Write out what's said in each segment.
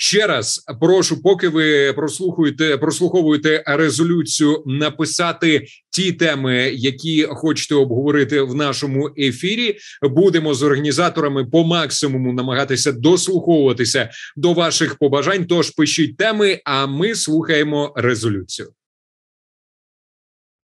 Ще раз прошу, поки ви прослухуєте, прослуховуєте резолюцію, написати ті теми, які хочете обговорити в нашому ефірі. Будемо з організаторами по максимуму намагатися дослуховуватися до ваших побажань. Тож пишіть теми, а ми слухаємо резолюцію.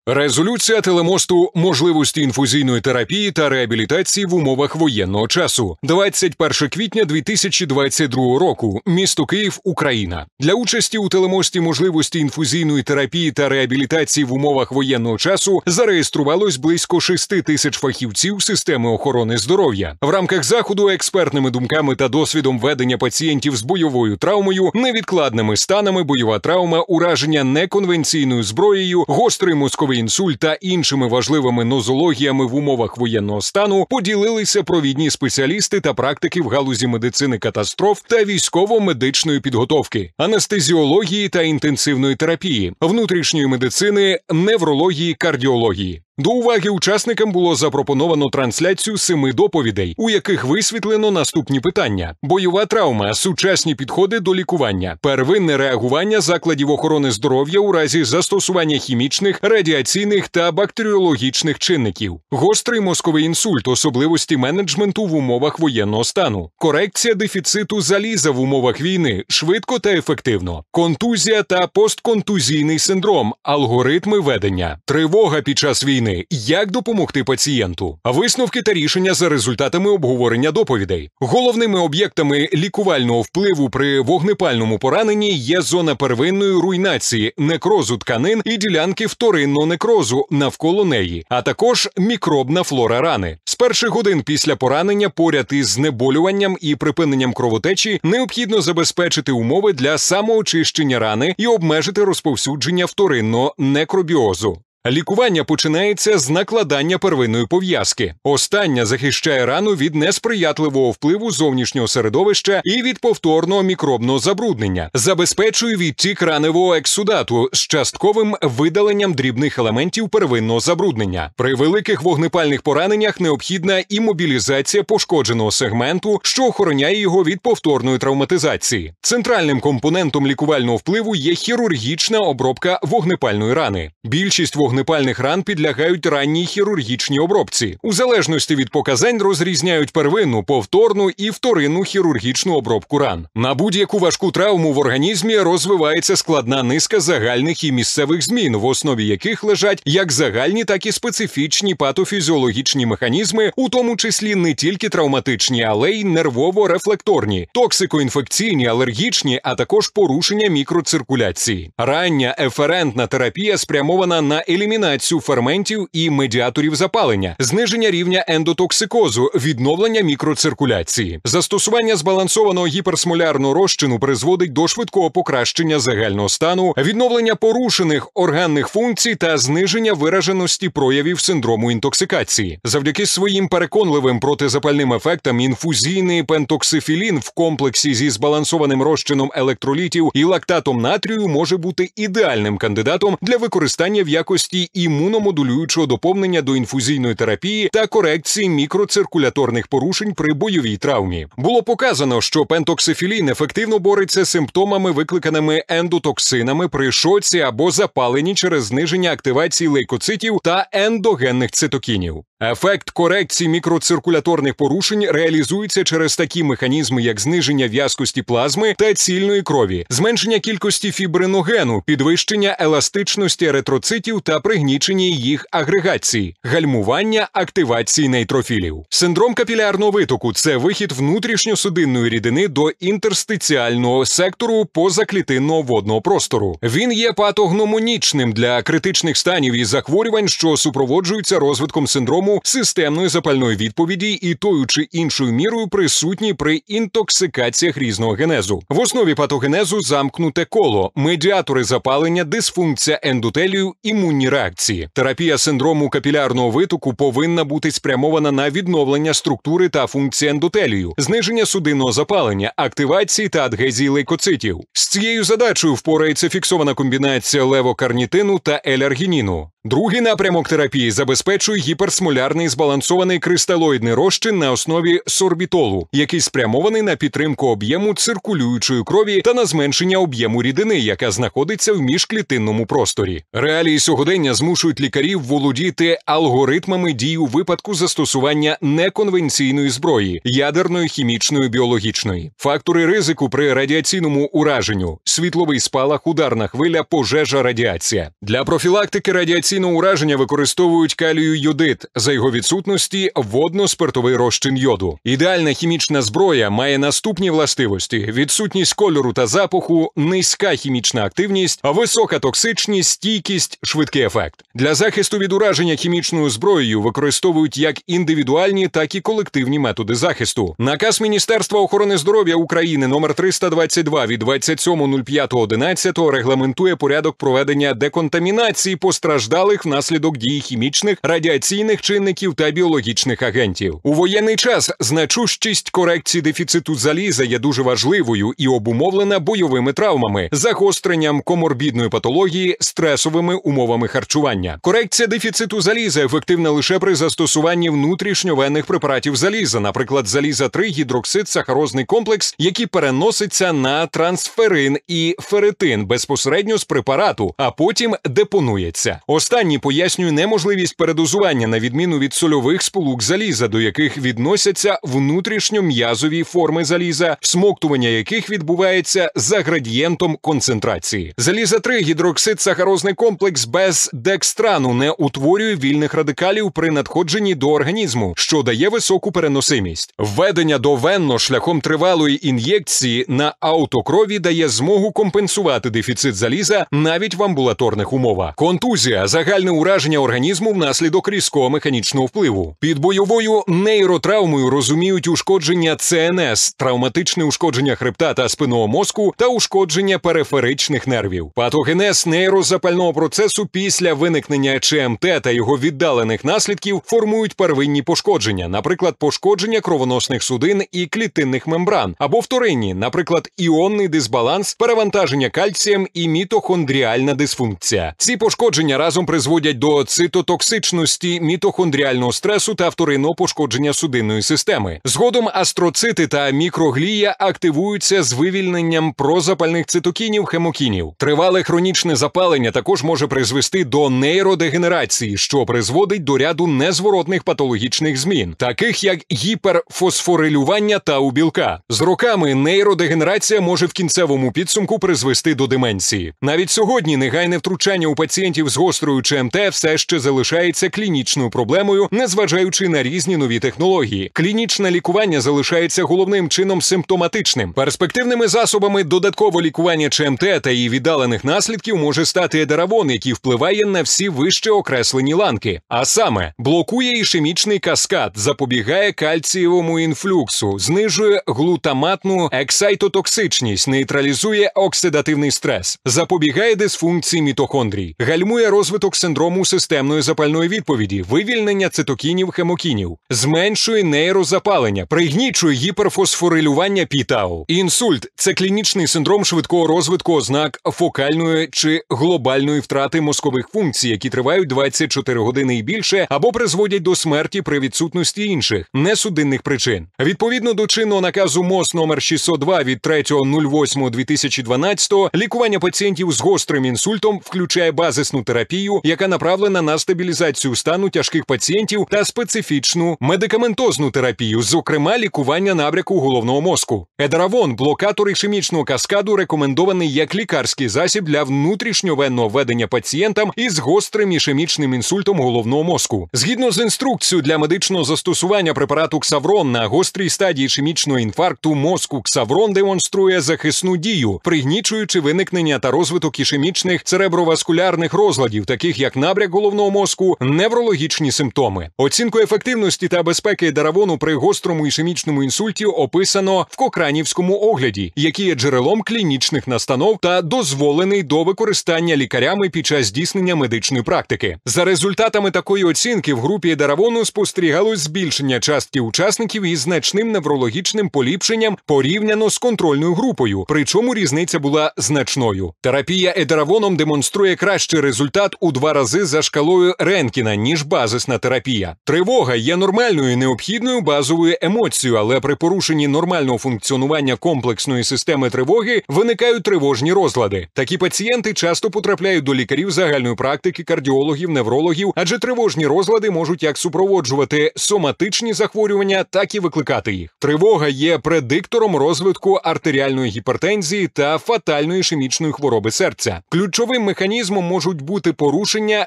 Резолюція телемосту можливості інфузійної терапії та реабілітації в умовах воєнного часу, 21 квітня 2022 року, місто Київ, Україна, для участі у телемості можливості інфузійної терапії та реабілітації в умовах воєнного часу зареєструвалось близько 6 тисяч фахівців системи охорони здоров'я. В рамках заходу експертними думками та досвідом ведення пацієнтів з бойовою травмою, невідкладними станами, бойова травма, ураження неконвенційною зброєю, гострий мозковий цукровий та іншими важливими нозологіями в умовах воєнного стану поділилися провідні спеціалісти та практики в галузі медицини катастроф та військово-медичної підготовки, анестезіології та інтенсивної терапії, внутрішньої медицини, неврології, кардіології. До уваги учасникам було запропоновано трансляцію семи доповідей, у яких висвітлено наступні питання: бойова травма, сучасні підходи до лікування, первинне реагування закладів охорони здоров'я у разі застосування хімічних, радіаційних та бактеріологічних чинників, гострий мозковий інсульт, особливості менеджменту в умовах воєнного стану, корекція дефіциту заліза в умовах війни швидко та ефективно, контузія та постконтузійний синдром, алгоритми ведення, тривога під час війни. України, як допомогти пацієнту, висновки та рішення за результатами обговорення доповідей. Головними об'єктами лікувального впливу при вогнепальному пораненні є зона первинної руйнації, некрозу тканин і ділянки вторинного некрозу навколо неї, а також мікробна флора рани. З перших годин після поранення, поряд із знеболюванням і припиненням кровотечі, необхідно забезпечити умови для самоочищення рани і обмежити розповсюдження вторинного некробіозу. Лікування починається з накладання первинної пов'язки. Остання захищає рану від несприятливого впливу зовнішнього середовища і від повторного мікробного забруднення, забезпечує відтік раневого ексудату з частковим видаленням дрібних елементів первинного забруднення. При великих вогнепальних пораненнях необхідна імобілізація пошкодженого сегменту, що охороняє його від повторної травматизації. Центральним компонентом лікувального впливу є хірургічна обробка вогнепальної рани. Більшість вогнепальних вогнепальних ран підлягають ранній хірургічній обробці. У залежності від показань розрізняють первинну, повторну і вторинну хірургічну обробку ран. На будь-яку важку травму в організмі розвивається складна низка загальних і місцевих змін, в основі яких лежать як загальні, так і специфічні патофізіологічні механізми, у тому числі не тільки травматичні, але й нервово-рефлекторні, токсикоінфекційні, алергічні, а також порушення мікроциркуляції. Рання еферентна терапія спрямована на елі елімінацію ферментів і медіаторів запалення, зниження рівня ендотоксикозу, відновлення мікроциркуляції. Застосування збалансованого гіперсмолярного розчину призводить до швидкого покращення загального стану, відновлення порушених органних функцій та зниження вираженості проявів синдрому інтоксикації. Завдяки своїм переконливим протизапальним ефектам інфузійний пентоксифілін в комплексі зі збалансованим розчином електролітів і лактатом натрію може бути ідеальним кандидатом для використання в якості якості імуномодулюючого доповнення до інфузійної терапії та корекції мікроциркуляторних порушень при бойовій травмі. Було показано, що пентоксифілін ефективно бореться з симптомами, викликаними ендотоксинами при шоці або запаленні через зниження активації лейкоцитів та ендогенних цитокінів. Ефект корекції мікроциркуляторних порушень реалізується через такі механізми, як зниження в'язкості плазми та цільної крові, зменшення кількості фібриногену, підвищення еластичності еритроцитів та пригнічення їх агрегації, гальмування активації нейтрофілів. Синдром капілярного витоку це вихід внутрішньосудинної рідини до інтерстиціального сектору позаклітинного водного простору. Він є патогномонічним для критичних станів і захворювань, що супроводжуються розвитком синдрому системної запальної відповіді і тою чи іншою мірою присутні при інтоксикаціях різного генезу. В основі патогенезу замкнуте коло, медіатори запалення, дисфункція ендотелію, імунні реакції. Терапія синдрому капілярного витоку повинна бути спрямована на відновлення структури та функції ендотелію, зниження судинного запалення, активації та адгезії лейкоцитів. З цією задачею впорається фіксована комбінація левокарнітину та еляргініну. Другий напрямок терапії забезпечує гіперсмоляр полярний збалансований кристалоїдний розчин на основі сорбітолу, який спрямований на підтримку об'єму циркулюючої крові та на зменшення об'єму рідини, яка знаходиться в міжклітинному просторі. Реалії сьогодення змушують лікарів володіти алгоритмами дій у випадку застосування неконвенційної зброї ядерної, хімічної, біологічної. Фактори ризику при радіаційному ураженню, світловий спалах, ударна хвиля, пожежа радіація для профілактики радіаційного ураження використовують калію йодит за його відсутності водно-спиртовий розчин йоду. Ідеальна хімічна зброя має наступні властивості: відсутність кольору та запаху, низька хімічна активність, висока токсичність, стійкість, швидкий ефект. Для захисту від ураження хімічною зброєю використовують як індивідуальні, так і колективні методи захисту. Наказ Міністерства охорони здоров'я України номер 322 від 27.05.11 регламентує порядок проведення деконтамінації постраждалих внаслідок дії хімічних радіаційних чи чинників та біологічних агентів. У воєнний час значущість корекції дефіциту заліза є дуже важливою і обумовлена бойовими травмами, загостренням коморбідної патології, стресовими умовами харчування. Корекція дефіциту заліза ефективна лише при застосуванні внутрішньовенних препаратів заліза, наприклад, заліза 3 гідроксид, сахарозний комплекс, який переноситься на трансферин і феретин безпосередньо з препарату, а потім депонується. Останні пояснює неможливість передозування на відміну відміну від сольових сполук заліза, до яких відносяться внутрішньом'язові форми заліза, всмоктування яких відбувається за градієнтом концентрації. Заліза 3 гідроксид сахарозний комплекс без декстрану не утворює вільних радикалів при надходженні до організму, що дає високу переносимість. Введення довенно шляхом тривалої ін'єкції на аутокрові дає змогу компенсувати дефіцит заліза навіть в амбулаторних умовах. Контузія загальне ураження організму внаслідок різкого механізму механічного впливу. Під бойовою нейротравмою розуміють ушкодження ЦНС, травматичне ушкодження хребта та спинного мозку та ушкодження периферичних нервів. Патогенез нейрозапального процесу після виникнення ЧМТ та його віддалених наслідків формують первинні пошкодження, наприклад, пошкодження кровоносних судин і клітинних мембран, або вторинні, наприклад, іонний дисбаланс, перевантаження кальцієм і мітохондріальна дисфункція. Ці пошкодження разом призводять до цитотоксичності мітохондріальної мітохондріального стресу та вторинного пошкодження судинної системи. Згодом астроцити та мікроглія активуються з вивільненням прозапальних цитокінів хемокінів. Тривале хронічне запалення також може призвести до нейродегенерації, що призводить до ряду незворотних патологічних змін, таких як гіперфосфорилювання та у білка. З роками нейродегенерація може в кінцевому підсумку призвести до деменції. Навіть сьогодні негайне втручання у пацієнтів з гострою ЧМТ все ще залишається клінічною проблемою проблемою, незважаючи на різні нові технології. Клінічне лікування залишається головним чином симптоматичним. Перспективними засобами додаткового лікування ЧМТ та її віддалених наслідків може стати едеравон, який впливає на всі вище окреслені ланки, а саме блокує ішемічний каскад, запобігає кальцієвому інфлюксу, знижує глутаматну ексайтотоксичність, нейтралізує оксидативний стрес, запобігає дисфункції мітохондрій, гальмує розвиток синдрому системної запальної відповіді, вивільняє вивільнення цитокінів хемокінів, зменшує нейрозапалення, пригнічує гіперфосфорилювання пітау. Інсульт це клінічний синдром швидкого розвитку ознак фокальної чи глобальної втрати мозкових функцій, які тривають 24 години і більше, або призводять до смерті при відсутності інших несудинних причин. Відповідно до чинного наказу МОЗ номер 602 від 3.08.2012, лікування пацієнтів з гострим інсультом включає базисну терапію, яка направлена на стабілізацію стану тяжких пацієнтів пацієнтів та специфічну медикаментозну терапію, зокрема лікування набряку головного мозку. Едравон блокатор ішемічного каскаду, рекомендований як лікарський засіб для внутрішньовенного ведення пацієнтам із гострим ішемічним інсультом головного мозку. Згідно з інструкцією для медичного застосування препарату Ксаврон на гострій стадії ішемічного інфаркту мозку Ксаврон демонструє захисну дію, пригнічуючи виникнення та розвиток ішемічних цереброваскулярних розладів, таких як набряк головного мозку, неврологічні симптоми. Оцінку ефективності та безпеки даравону при гострому ішемічному інсульті описано в Кокранівському огляді, який є джерелом клінічних настанов та дозволений до використання лікарями під час здійснення медичної практики. За результатами такої оцінки в групі даравону спостерігалось збільшення частки учасників із значним неврологічним поліпшенням порівняно з контрольною групою, причому різниця була значною. Терапія едеравоном демонструє кращий результат у два рази за шкалою Ренкіна ніж базис комплексна терапія. Тривога є нормальною необхідною базовою емоцією, але при порушенні нормального функціонування комплексної системи тривоги виникають тривожні розлади. Такі пацієнти часто потрапляють до лікарів загальної практики, кардіологів, неврологів, адже тривожні розлади можуть як супроводжувати соматичні захворювання, так і викликати їх. Тривога є предиктором розвитку артеріальної гіпертензії та фатальної ішемічної хвороби серця. Ключовим механізмом можуть бути порушення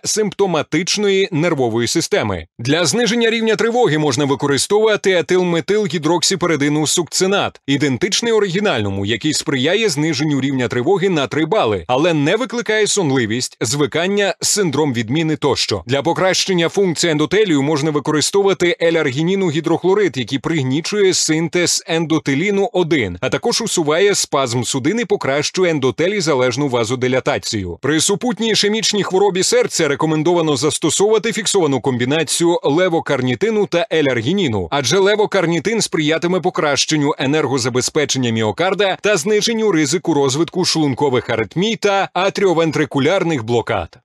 симптоматичної нервової системи системи. Для зниження рівня тривоги можна використовувати етилметилгідроксіперидину сукцинат, ідентичний оригінальному, який сприяє зниженню рівня тривоги на 3 бали, але не викликає сонливість, звикання, синдром відміни тощо. Для покращення функції ендотелію можна використовувати еляргініну гідрохлорид, який пригнічує синтез ендотеліну 1, а також усуває спазм судини, покращує ендотелі залежну вазодилятацію. При супутній ішемічній хворобі серця рекомендовано застосовувати фіксовану комісію комбінацію левокарнітину та еляргініну, адже левокарнітин сприятиме покращенню енергозабезпечення міокарда та зниженню ризику розвитку шлункових аритмій та атріовентрикулярних блокад.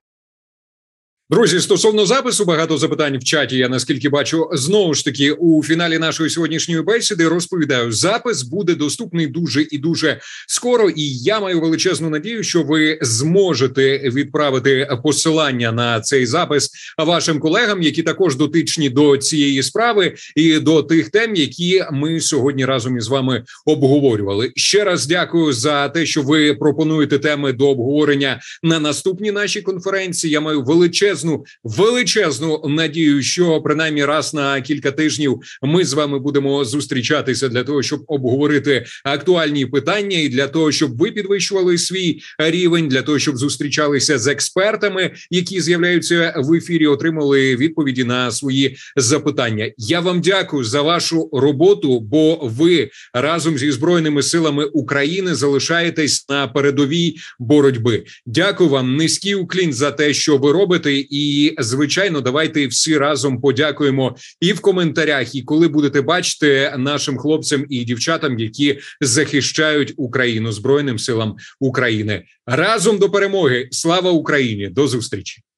Друзі, стосовно запису, багато запитань в чаті. Я наскільки бачу, знову ж таки у фіналі нашої сьогоднішньої бесіди розповідаю, запис буде доступний дуже і дуже скоро. І я маю величезну надію, що ви зможете відправити посилання на цей запис вашим колегам, які також дотичні до цієї справи і до тих тем, які ми сьогодні разом із вами обговорювали. Ще раз дякую за те, що ви пропонуєте теми до обговорення на наступній нашій конференції. Я маю величезну величезну, величезну надію, що принаймні раз на кілька тижнів ми з вами будемо зустрічатися для того, щоб обговорити актуальні питання, і для того, щоб ви підвищували свій рівень, для того, щоб зустрічалися з експертами, які з'являються в ефірі, отримали відповіді на свої запитання. Я вам дякую за вашу роботу. Бо ви разом зі збройними силами України залишаєтесь на передовій боротьби. Дякую вам, низький уклін за те, що ви робите. І звичайно, давайте всі разом подякуємо і в коментарях, і коли будете бачити нашим хлопцям і дівчатам, які захищають Україну збройним силам України. Разом до перемоги! Слава Україні! До зустрічі!